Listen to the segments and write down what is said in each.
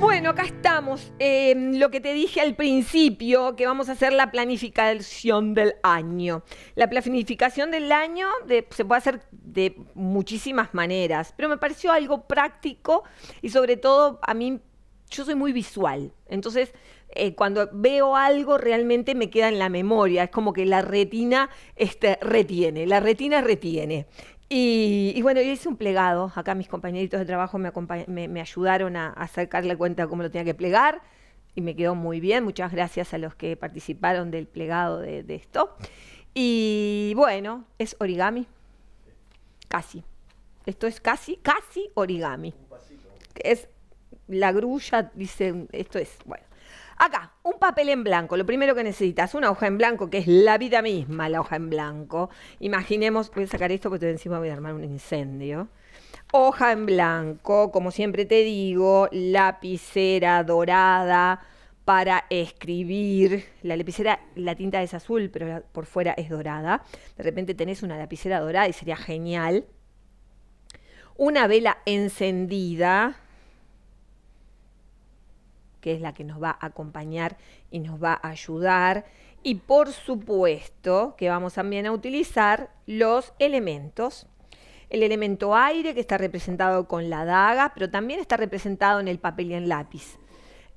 Bueno, acá estamos. Em, lo que te dije al principio, que vamos a hacer la planificación del año. La planificación del año se puede hacer de muchísimas maneras, pero me pareció algo práctico y sobre todo a mí, yo soy muy visual. Entonces, eh, cuando veo algo realmente me queda en la memoria, es como que la retina este, retiene, la retina retiene. Y, bueno, yo hice un plegado. Acá mis compañeritos de trabajo me, ayudaron a, a, sacarle cuenta cómo lo tenía que plegar y me quedó muy bien. Muchas gracias a los que participaron del plegado de, esto. Y bueno, es origami. Casi. Esto es casi, casi origami. Es la grulla, dice, esto es, bueno. Acá, un papel en blanco. Lo primero que necesitas, una hoja en blanco, que es la vida misma, la hoja en blanco. Imaginemos, voy a sacar esto porque encima voy a armar un incendio. Hoja en blanco, como siempre te digo, lapicera dorada para escribir. La lapicera, la tinta es azul, pero por fuera es dorada. De repente tenés una lapicera dorada y sería genial. Una vela encendida que es la que nos va a acompañar y nos va a ayudar. Y por supuesto que vamos también a utilizar los elementos. El elemento aire, que está representado con la daga, pero también está representado en el papel y en lápiz.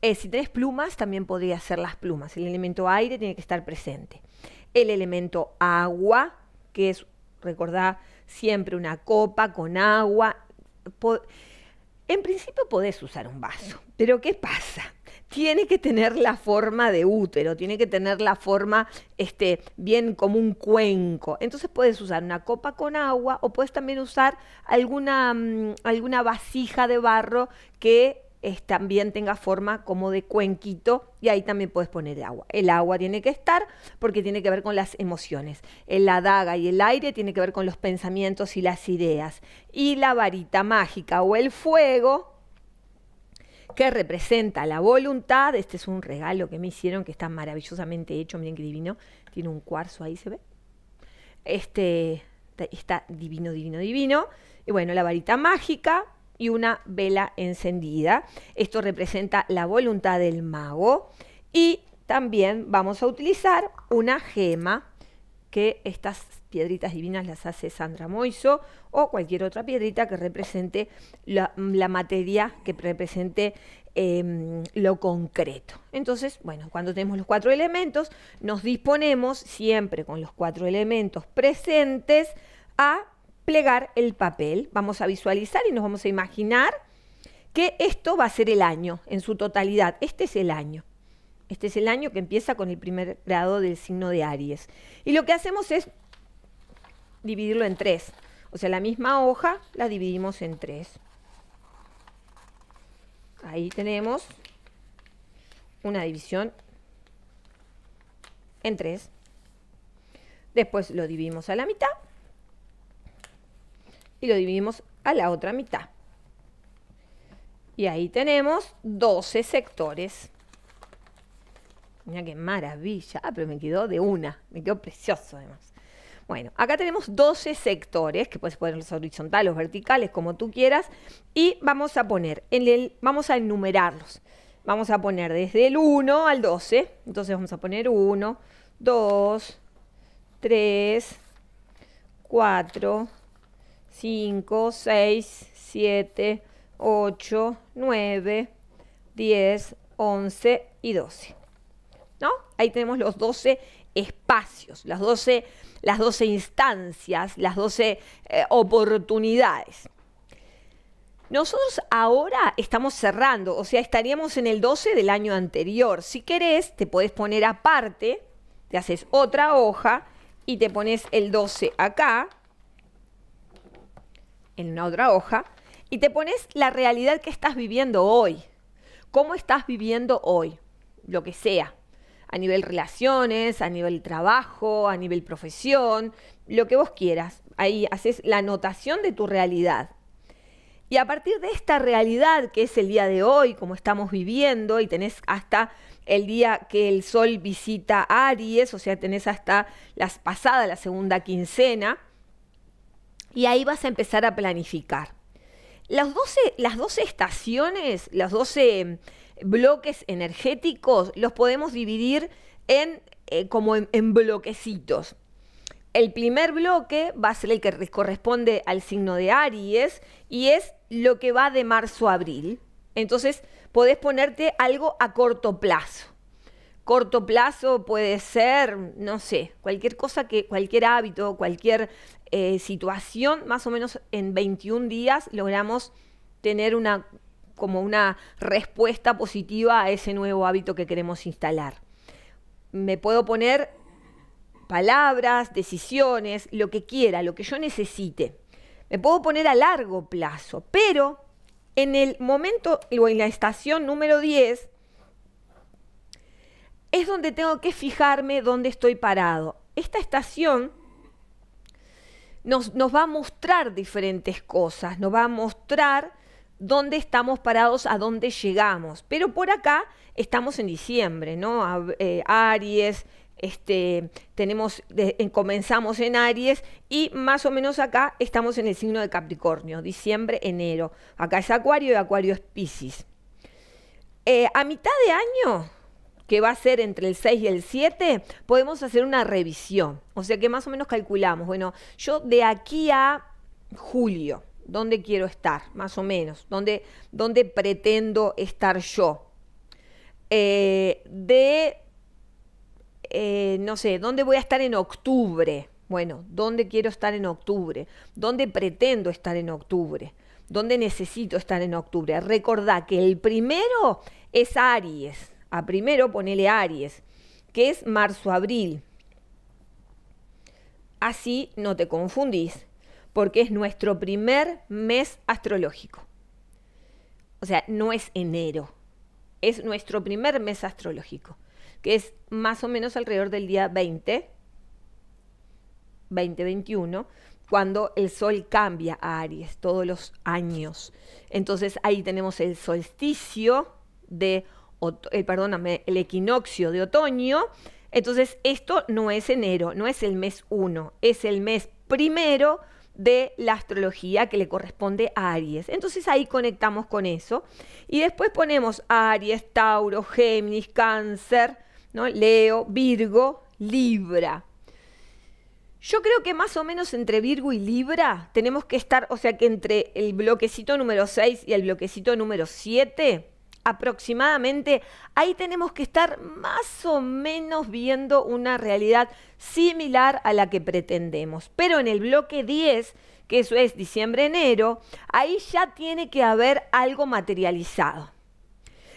Eh, si tenés plumas, también podría ser las plumas. El elemento aire tiene que estar presente. El elemento agua, que es, recordá, siempre una copa con agua. En principio podés usar un vaso, pero ¿qué pasa? Tiene que tener la forma de útero, tiene que tener la forma este, bien como un cuenco. Entonces puedes usar una copa con agua o puedes también usar alguna, mm, alguna vasija de barro que también tenga forma como de cuenquito y ahí también puedes poner agua. El agua tiene que estar porque tiene que ver con las emociones. La daga y el aire tiene que ver con los pensamientos y las ideas. Y la varita mágica o el fuego que representa la voluntad. Este es un regalo que me hicieron que está maravillosamente hecho, miren qué divino. Tiene un cuarzo ahí, ¿se ve? Este está divino, divino, divino. Y bueno, la varita mágica y una vela encendida. Esto representa la voluntad del mago. Y también vamos a utilizar una gema que estas piedritas divinas las hace Sandra Moiso o cualquier otra piedrita que represente la, materia, que represente em, lo concreto. Entonces, bueno, cuando tenemos los cuatro elementos, nos disponemos siempre con los cuatro elementos presentes a Plegar el papel. Vamos a visualizar y nos vamos a imaginar que esto va a ser el año en su totalidad. Este es el año. Este es el año que empieza con el primer grado del signo de Aries. Y lo que hacemos es dividirlo en tres. O sea, la misma hoja la dividimos en tres. Ahí tenemos una división en tres. Después lo dividimos a la mitad y lo dividimos a la otra mitad. Y ahí tenemos 12 sectores. Mira qué maravilla. Ah, pero me quedó de una. Me quedó precioso además. Bueno, acá tenemos 12 sectores, que puedes ponerlos horizontales o verticales, como tú quieras, y vamos a poner, en el, vamos a enumerarlos. Vamos a poner desde el 1 al 12, entonces vamos a poner 1, 2, 3, 4, 5, 6, 7, 8, 9, 10, 11 y 12. Ahí tenemos los 12 espacios, las 12, las 12 instancias, las 12 eh, oportunidades. Nosotros ahora estamos cerrando, o sea, estaríamos en el 12 del año anterior. Si querés, te podés poner aparte, te haces otra hoja y te pones el 12 acá, en una otra hoja y te pones la realidad que estás viviendo hoy. ¿Cómo estás viviendo hoy? Lo que sea. A nivel relaciones, a nivel trabajo, a nivel profesión, lo que vos quieras. Ahí haces la anotación de tu realidad. Y a partir de esta realidad que es el día de hoy, como estamos viviendo, y tenés hasta el día que el sol visita Aries, o sea, tenés hasta las pasadas, la segunda quincena, y ahí vas a empezar a planificar. Las 12, las estaciones, los 12 mm, bloques energéticos, los podemos dividir en, eh, como en, bloquecitos. El primer bloque va a ser el que corresponde al signo de Aries y es lo que va de marzo a abril. Entonces, podés ponerte algo a corto plazo. Corto plazo puede ser, no sé, cualquier cosa que, cualquier hábito, cualquier eh, situación, más o menos en 21 días logramos tener una como una respuesta positiva a ese nuevo hábito que queremos instalar. Me puedo poner palabras, decisiones, lo que quiera, lo que yo necesite. Me puedo poner a largo plazo, pero en el momento o en la estación número 10 es donde tengo que fijarme dónde estoy parado. Esta estación nos, va a mostrar diferentes cosas, nos va a mostrar dónde estamos parados, a dónde llegamos. Pero por acá estamos en diciembre, ¿no? Eh, Aries, este, tenemos, comenzamos en Aries y más o menos acá estamos en el signo de Capricornio, diciembre, enero. Acá es Acuario y Acuario es Pisces. Eh, a mitad de año que va a ser entre el 6 y el 7, podemos hacer una revisión. O sea que más o menos calculamos, bueno, yo de aquí a julio, ¿dónde quiero estar? Más o menos, ¿dónde, dónde pretendo estar yo? Eh, de, eh, no sé, ¿dónde voy a estar en octubre? Bueno, ¿dónde quiero estar en octubre? ¿Dónde pretendo estar en octubre? ¿Dónde necesito estar en octubre? Recordá que el primero es Aries a primero, ponele Aries, que es marzo-abril. Así no te confundís, porque es nuestro primer mes astrológico. O sea, no es enero, es nuestro primer mes astrológico, que es más o menos alrededor del día 20, 2021, cuando el sol cambia a Aries todos los años. Entonces ahí tenemos el solsticio de eh, perdóname, el equinoccio de otoño. Entonces, esto no es enero, no es el mes 1, es el mes primero de la astrología que le corresponde a Aries. Entonces ahí conectamos con eso. Y después ponemos Aries, Tauro, Géminis, Cáncer, ¿no? Leo, Virgo, Libra. Yo creo que más o menos entre Virgo y Libra tenemos que estar, o sea que entre el bloquecito número 6 y el bloquecito número 7 aproximadamente, ahí tenemos que estar más o menos viendo una realidad similar a la que pretendemos. Pero en el bloque 10, que eso es diciembre-enero, ahí ya tiene que haber algo materializado.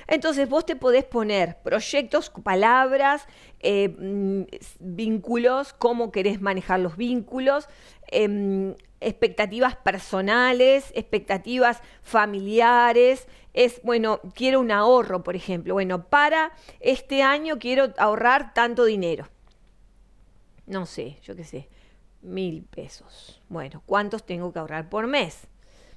Entonces vos te podés poner proyectos, palabras, eh, mm, vínculos, cómo querés manejar los vínculos, Em, expectativas personales, expectativas familiares, es, bueno, quiero un ahorro, por ejemplo, bueno, para este año quiero ahorrar tanto dinero. No sé, yo qué sé, mil pesos. Bueno, ¿cuántos tengo que ahorrar por mes?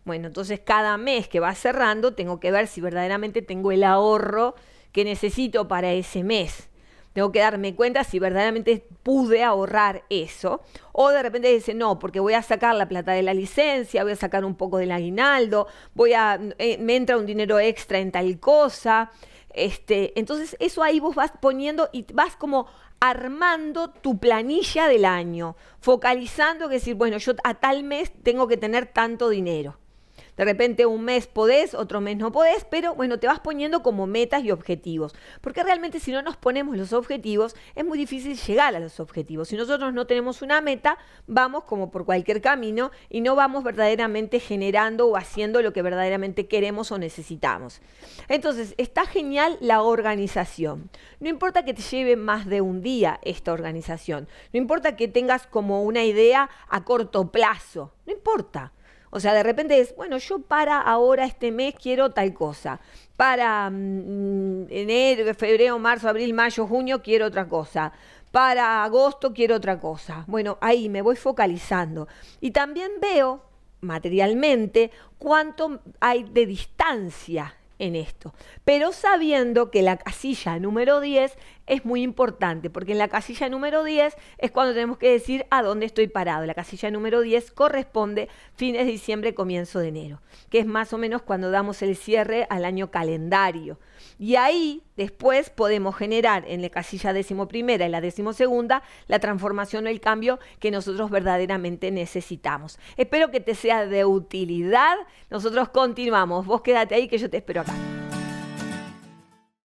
Bueno, entonces cada mes que va cerrando tengo que ver si verdaderamente tengo el ahorro que necesito para ese mes tengo que darme cuenta si verdaderamente pude ahorrar eso. O de repente dice, no, porque voy a sacar la plata de la licencia, voy a sacar un poco del aguinaldo, voy a, eh, me entra un dinero extra en tal cosa. Este, entonces eso ahí vos vas poniendo y vas como armando tu planilla del año, focalizando que decir, bueno, yo a tal mes tengo que tener tanto dinero. De repente un mes podés, otro mes no podés, pero bueno, te vas poniendo como metas y objetivos. Porque realmente si no nos ponemos los objetivos, es muy difícil llegar a los objetivos. Si nosotros no tenemos una meta, vamos como por cualquier camino y no vamos verdaderamente generando o haciendo lo que verdaderamente queremos o necesitamos. Entonces, está genial la organización. No importa que te lleve más de un día esta organización. No importa que tengas como una idea a corto plazo. No importa. O sea, de repente es, bueno, yo para ahora este mes quiero tal cosa. Para mm, mm, enero, febrero, marzo, abril, mayo, junio quiero otra cosa. Para agosto quiero otra cosa. Bueno, ahí me voy focalizando. Y también veo materialmente cuánto hay de distancia en esto, pero sabiendo que la casilla número 10 es muy importante, porque en la casilla número 10 es cuando tenemos que decir a dónde estoy parado. La casilla número 10 corresponde fines de diciembre, comienzo de enero, que es más o menos cuando damos el cierre al año calendario. Y ahí después podemos generar en la casilla décimo primera y la décimo segunda la transformación o el cambio que nosotros verdaderamente necesitamos. Espero que te sea de utilidad. Nosotros continuamos. Vos quédate ahí que yo te espero acá.